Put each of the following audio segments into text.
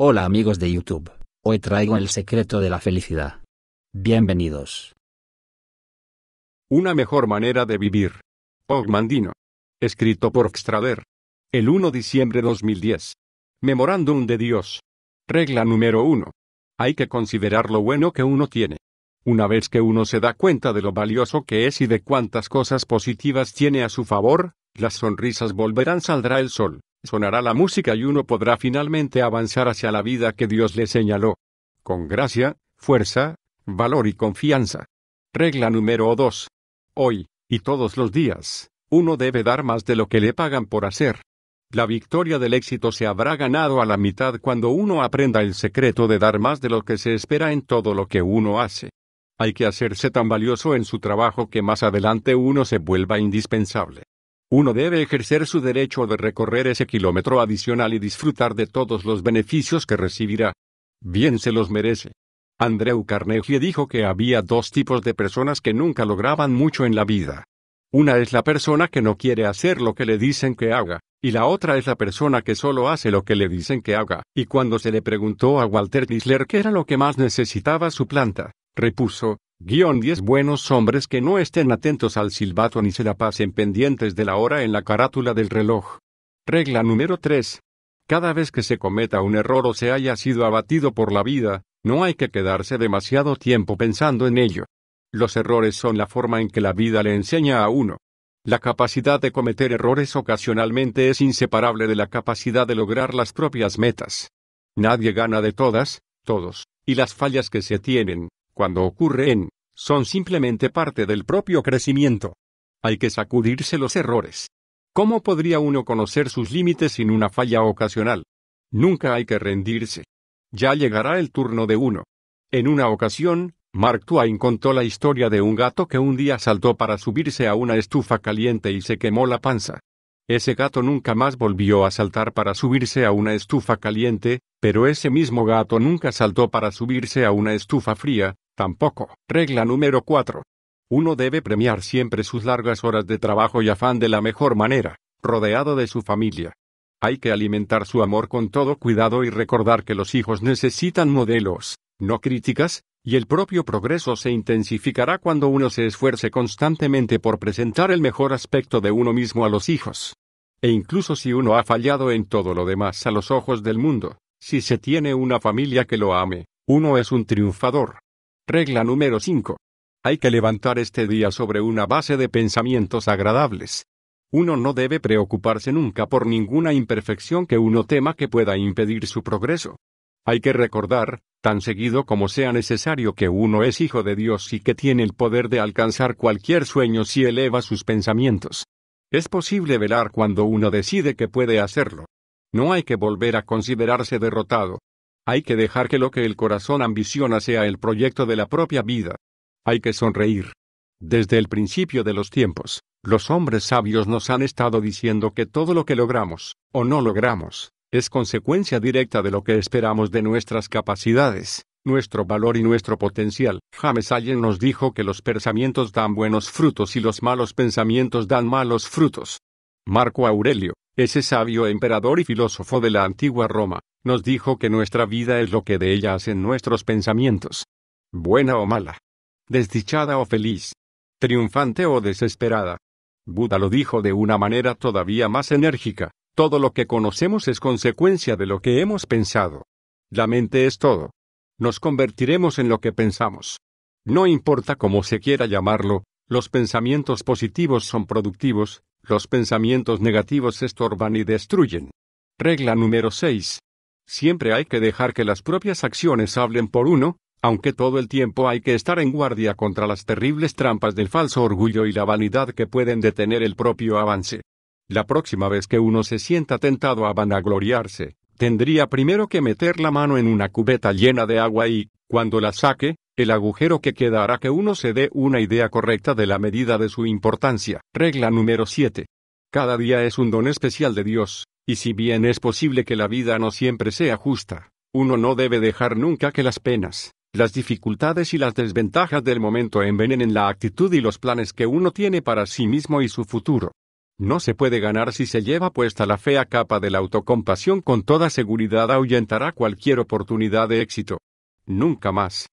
Hola amigos de YouTube, hoy traigo el secreto de la felicidad. Bienvenidos. Una mejor manera de vivir. Ogmandino. Escrito por Xtrader. El 1 de diciembre 2010. Memorándum de Dios. Regla número 1. Hay que considerar lo bueno que uno tiene. Una vez que uno se da cuenta de lo valioso que es y de cuántas cosas positivas tiene a su favor, las sonrisas volverán saldrá el sol sonará la música y uno podrá finalmente avanzar hacia la vida que Dios le señaló. Con gracia, fuerza, valor y confianza. Regla número 2. Hoy, y todos los días, uno debe dar más de lo que le pagan por hacer. La victoria del éxito se habrá ganado a la mitad cuando uno aprenda el secreto de dar más de lo que se espera en todo lo que uno hace. Hay que hacerse tan valioso en su trabajo que más adelante uno se vuelva indispensable. Uno debe ejercer su derecho de recorrer ese kilómetro adicional y disfrutar de todos los beneficios que recibirá. Bien se los merece. Andrew Carnegie dijo que había dos tipos de personas que nunca lograban mucho en la vida. Una es la persona que no quiere hacer lo que le dicen que haga, y la otra es la persona que solo hace lo que le dicen que haga, y cuando se le preguntó a Walter Disler qué era lo que más necesitaba su planta, repuso, Guión 10 buenos hombres que no estén atentos al silbato ni se la pasen pendientes de la hora en la carátula del reloj. Regla número 3. Cada vez que se cometa un error o se haya sido abatido por la vida, no hay que quedarse demasiado tiempo pensando en ello. Los errores son la forma en que la vida le enseña a uno. La capacidad de cometer errores ocasionalmente es inseparable de la capacidad de lograr las propias metas. Nadie gana de todas, todos, y las fallas que se tienen, cuando ocurren, son simplemente parte del propio crecimiento. Hay que sacudirse los errores. ¿Cómo podría uno conocer sus límites sin una falla ocasional? Nunca hay que rendirse. Ya llegará el turno de uno. En una ocasión, Mark Twain contó la historia de un gato que un día saltó para subirse a una estufa caliente y se quemó la panza. Ese gato nunca más volvió a saltar para subirse a una estufa caliente, pero ese mismo gato nunca saltó para subirse a una estufa fría, Tampoco. Regla número 4. Uno debe premiar siempre sus largas horas de trabajo y afán de la mejor manera, rodeado de su familia. Hay que alimentar su amor con todo cuidado y recordar que los hijos necesitan modelos, no críticas, y el propio progreso se intensificará cuando uno se esfuerce constantemente por presentar el mejor aspecto de uno mismo a los hijos. E incluso si uno ha fallado en todo lo demás a los ojos del mundo, si se tiene una familia que lo ame, uno es un triunfador. Regla número 5. Hay que levantar este día sobre una base de pensamientos agradables. Uno no debe preocuparse nunca por ninguna imperfección que uno tema que pueda impedir su progreso. Hay que recordar, tan seguido como sea necesario, que uno es hijo de Dios y que tiene el poder de alcanzar cualquier sueño si eleva sus pensamientos. Es posible velar cuando uno decide que puede hacerlo. No hay que volver a considerarse derrotado, hay que dejar que lo que el corazón ambiciona sea el proyecto de la propia vida. Hay que sonreír. Desde el principio de los tiempos, los hombres sabios nos han estado diciendo que todo lo que logramos, o no logramos, es consecuencia directa de lo que esperamos de nuestras capacidades, nuestro valor y nuestro potencial. James Allen nos dijo que los pensamientos dan buenos frutos y los malos pensamientos dan malos frutos. Marco Aurelio, ese sabio emperador y filósofo de la antigua Roma, nos dijo que nuestra vida es lo que de ella hacen nuestros pensamientos. Buena o mala. Desdichada o feliz. Triunfante o desesperada. Buda lo dijo de una manera todavía más enérgica, todo lo que conocemos es consecuencia de lo que hemos pensado. La mente es todo. Nos convertiremos en lo que pensamos. No importa cómo se quiera llamarlo, los pensamientos positivos son productivos, los pensamientos negativos estorban y destruyen. Regla número 6. Siempre hay que dejar que las propias acciones hablen por uno, aunque todo el tiempo hay que estar en guardia contra las terribles trampas del falso orgullo y la vanidad que pueden detener el propio avance. La próxima vez que uno se sienta tentado a vanagloriarse, tendría primero que meter la mano en una cubeta llena de agua y, cuando la saque, el agujero que queda que uno se dé una idea correcta de la medida de su importancia. Regla número 7. Cada día es un don especial de Dios, y si bien es posible que la vida no siempre sea justa, uno no debe dejar nunca que las penas, las dificultades y las desventajas del momento envenenen la actitud y los planes que uno tiene para sí mismo y su futuro. No se puede ganar si se lleva puesta la fea capa de la autocompasión con toda seguridad ahuyentará cualquier oportunidad de éxito. Nunca más,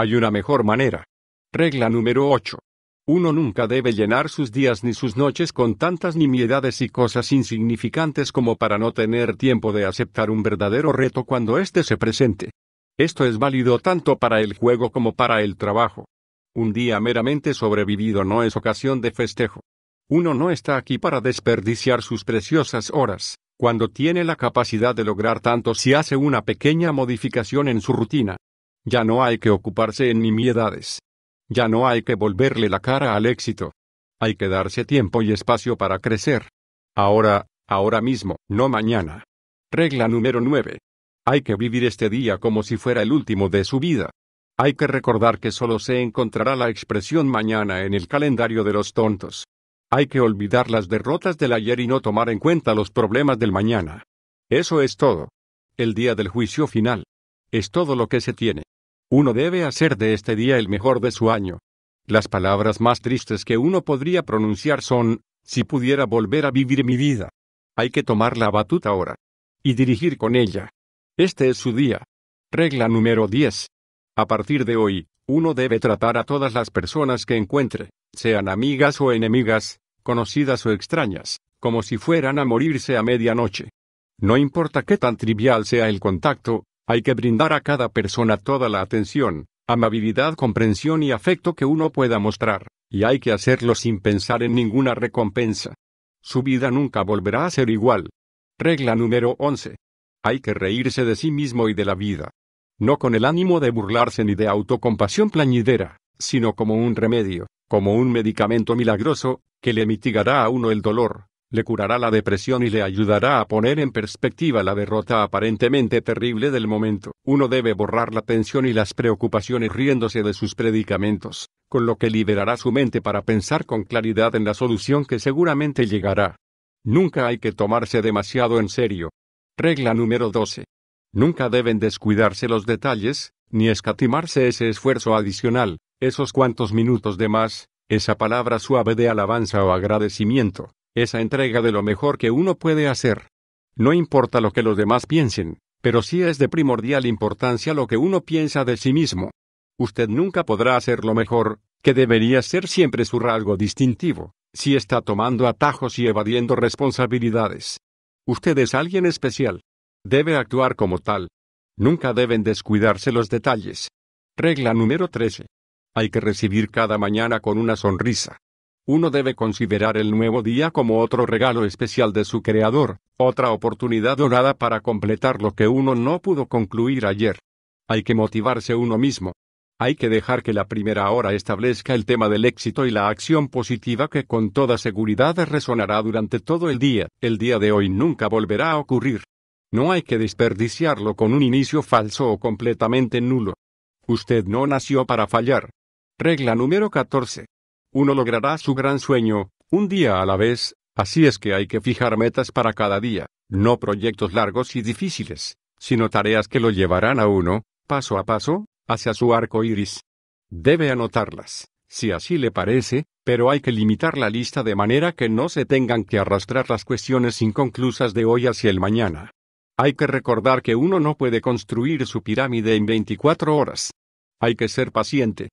hay una mejor manera. Regla número 8. Uno nunca debe llenar sus días ni sus noches con tantas nimiedades y cosas insignificantes como para no tener tiempo de aceptar un verdadero reto cuando éste se presente. Esto es válido tanto para el juego como para el trabajo. Un día meramente sobrevivido no es ocasión de festejo. Uno no está aquí para desperdiciar sus preciosas horas, cuando tiene la capacidad de lograr tanto si hace una pequeña modificación en su rutina. Ya no hay que ocuparse en nimiedades. Ya no hay que volverle la cara al éxito. Hay que darse tiempo y espacio para crecer. Ahora, ahora mismo, no mañana. Regla número 9. Hay que vivir este día como si fuera el último de su vida. Hay que recordar que solo se encontrará la expresión mañana en el calendario de los tontos. Hay que olvidar las derrotas del ayer y no tomar en cuenta los problemas del mañana. Eso es todo. El día del juicio final. Es todo lo que se tiene. Uno debe hacer de este día el mejor de su año. Las palabras más tristes que uno podría pronunciar son, si pudiera volver a vivir mi vida. Hay que tomar la batuta ahora. Y dirigir con ella. Este es su día. Regla número 10. A partir de hoy, uno debe tratar a todas las personas que encuentre, sean amigas o enemigas, conocidas o extrañas, como si fueran a morirse a medianoche. No importa qué tan trivial sea el contacto, hay que brindar a cada persona toda la atención, amabilidad, comprensión y afecto que uno pueda mostrar, y hay que hacerlo sin pensar en ninguna recompensa. Su vida nunca volverá a ser igual. Regla número 11. Hay que reírse de sí mismo y de la vida. No con el ánimo de burlarse ni de autocompasión plañidera, sino como un remedio, como un medicamento milagroso, que le mitigará a uno el dolor, le curará la depresión y le ayudará a poner en perspectiva la derrota aparentemente terrible del momento. Uno debe borrar la tensión y las preocupaciones riéndose de sus predicamentos, con lo que liberará su mente para pensar con claridad en la solución que seguramente llegará. Nunca hay que tomarse demasiado en serio. Regla número 12. Nunca deben descuidarse los detalles, ni escatimarse ese esfuerzo adicional, esos cuantos minutos de más, esa palabra suave de alabanza o agradecimiento, esa entrega de lo mejor que uno puede hacer. No importa lo que los demás piensen, pero sí es de primordial importancia lo que uno piensa de sí mismo. Usted nunca podrá hacer lo mejor, que debería ser siempre su rasgo distintivo, si está tomando atajos y evadiendo responsabilidades. Usted es alguien especial. Debe actuar como tal. Nunca deben descuidarse los detalles. Regla número 13. Hay que recibir cada mañana con una sonrisa. Uno debe considerar el nuevo día como otro regalo especial de su Creador, otra oportunidad dorada para completar lo que uno no pudo concluir ayer. Hay que motivarse uno mismo. Hay que dejar que la primera hora establezca el tema del éxito y la acción positiva que con toda seguridad resonará durante todo el día. El día de hoy nunca volverá a ocurrir. No hay que desperdiciarlo con un inicio falso o completamente nulo. Usted no nació para fallar. Regla número 14 uno logrará su gran sueño, un día a la vez, así es que hay que fijar metas para cada día, no proyectos largos y difíciles, sino tareas que lo llevarán a uno, paso a paso, hacia su arco iris. Debe anotarlas, si así le parece, pero hay que limitar la lista de manera que no se tengan que arrastrar las cuestiones inconclusas de hoy hacia el mañana. Hay que recordar que uno no puede construir su pirámide en 24 horas. Hay que ser paciente,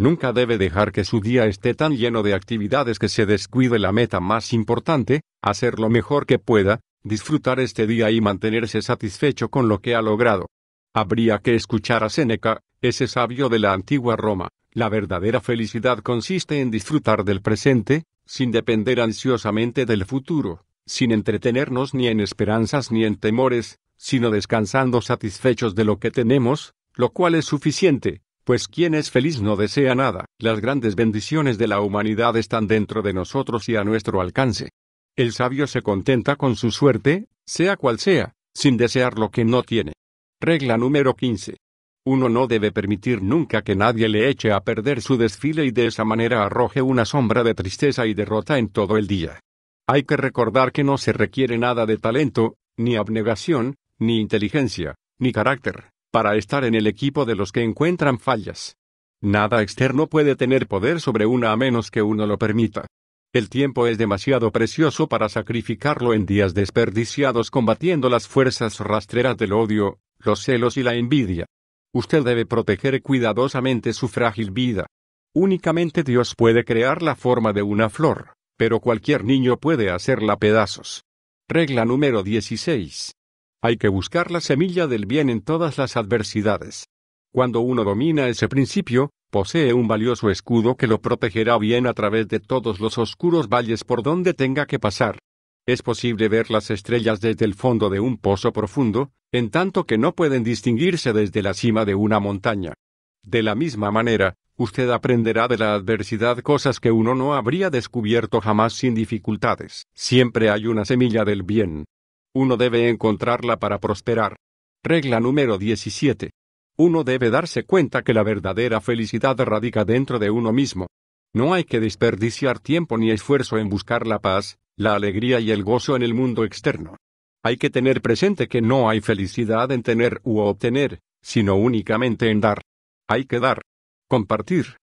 Nunca debe dejar que su día esté tan lleno de actividades que se descuide la meta más importante, hacer lo mejor que pueda, disfrutar este día y mantenerse satisfecho con lo que ha logrado. Habría que escuchar a Séneca, ese sabio de la antigua Roma. La verdadera felicidad consiste en disfrutar del presente, sin depender ansiosamente del futuro, sin entretenernos ni en esperanzas ni en temores, sino descansando satisfechos de lo que tenemos, lo cual es suficiente. Pues quien es feliz no desea nada, las grandes bendiciones de la humanidad están dentro de nosotros y a nuestro alcance. El sabio se contenta con su suerte, sea cual sea, sin desear lo que no tiene. Regla número 15. Uno no debe permitir nunca que nadie le eche a perder su desfile y de esa manera arroje una sombra de tristeza y derrota en todo el día. Hay que recordar que no se requiere nada de talento, ni abnegación, ni inteligencia, ni carácter, para estar en el equipo de los que encuentran fallas. Nada externo puede tener poder sobre una a menos que uno lo permita. El tiempo es demasiado precioso para sacrificarlo en días desperdiciados combatiendo las fuerzas rastreras del odio, los celos y la envidia. Usted debe proteger cuidadosamente su frágil vida. Únicamente Dios puede crear la forma de una flor, pero cualquier niño puede hacerla pedazos. Regla número 16. Hay que buscar la semilla del bien en todas las adversidades. Cuando uno domina ese principio, posee un valioso escudo que lo protegerá bien a través de todos los oscuros valles por donde tenga que pasar. Es posible ver las estrellas desde el fondo de un pozo profundo, en tanto que no pueden distinguirse desde la cima de una montaña. De la misma manera, usted aprenderá de la adversidad cosas que uno no habría descubierto jamás sin dificultades. Siempre hay una semilla del bien, uno debe encontrarla para prosperar. Regla número 17. Uno debe darse cuenta que la verdadera felicidad radica dentro de uno mismo. No hay que desperdiciar tiempo ni esfuerzo en buscar la paz, la alegría y el gozo en el mundo externo. Hay que tener presente que no hay felicidad en tener u obtener, sino únicamente en dar. Hay que dar, compartir,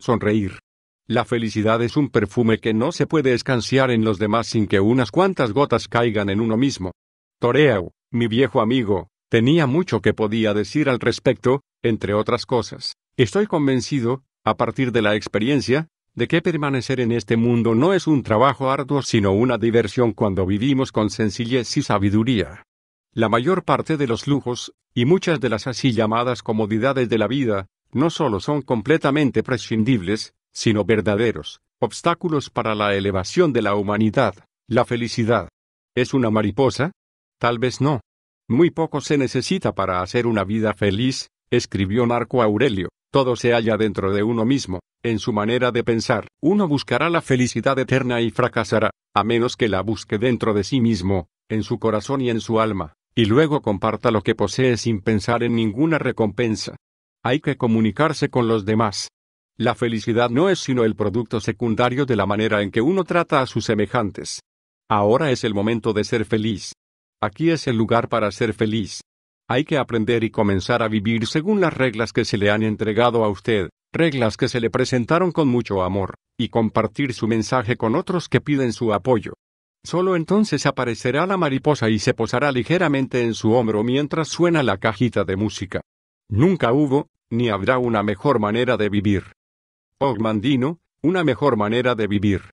sonreír, la felicidad es un perfume que no se puede escanciar en los demás sin que unas cuantas gotas caigan en uno mismo. Toreau, mi viejo amigo, tenía mucho que podía decir al respecto, entre otras cosas. Estoy convencido, a partir de la experiencia, de que permanecer en este mundo no es un trabajo arduo sino una diversión cuando vivimos con sencillez y sabiduría. La mayor parte de los lujos, y muchas de las así llamadas comodidades de la vida, no solo son completamente prescindibles, sino verdaderos, obstáculos para la elevación de la humanidad, la felicidad. ¿Es una mariposa? Tal vez no. Muy poco se necesita para hacer una vida feliz, escribió Marco Aurelio, todo se halla dentro de uno mismo, en su manera de pensar, uno buscará la felicidad eterna y fracasará, a menos que la busque dentro de sí mismo, en su corazón y en su alma, y luego comparta lo que posee sin pensar en ninguna recompensa. Hay que comunicarse con los demás, la felicidad no es sino el producto secundario de la manera en que uno trata a sus semejantes. Ahora es el momento de ser feliz. Aquí es el lugar para ser feliz. Hay que aprender y comenzar a vivir según las reglas que se le han entregado a usted, reglas que se le presentaron con mucho amor, y compartir su mensaje con otros que piden su apoyo. Solo entonces aparecerá la mariposa y se posará ligeramente en su hombro mientras suena la cajita de música. Nunca hubo, ni habrá una mejor manera de vivir. Ogmandino, una mejor manera de vivir.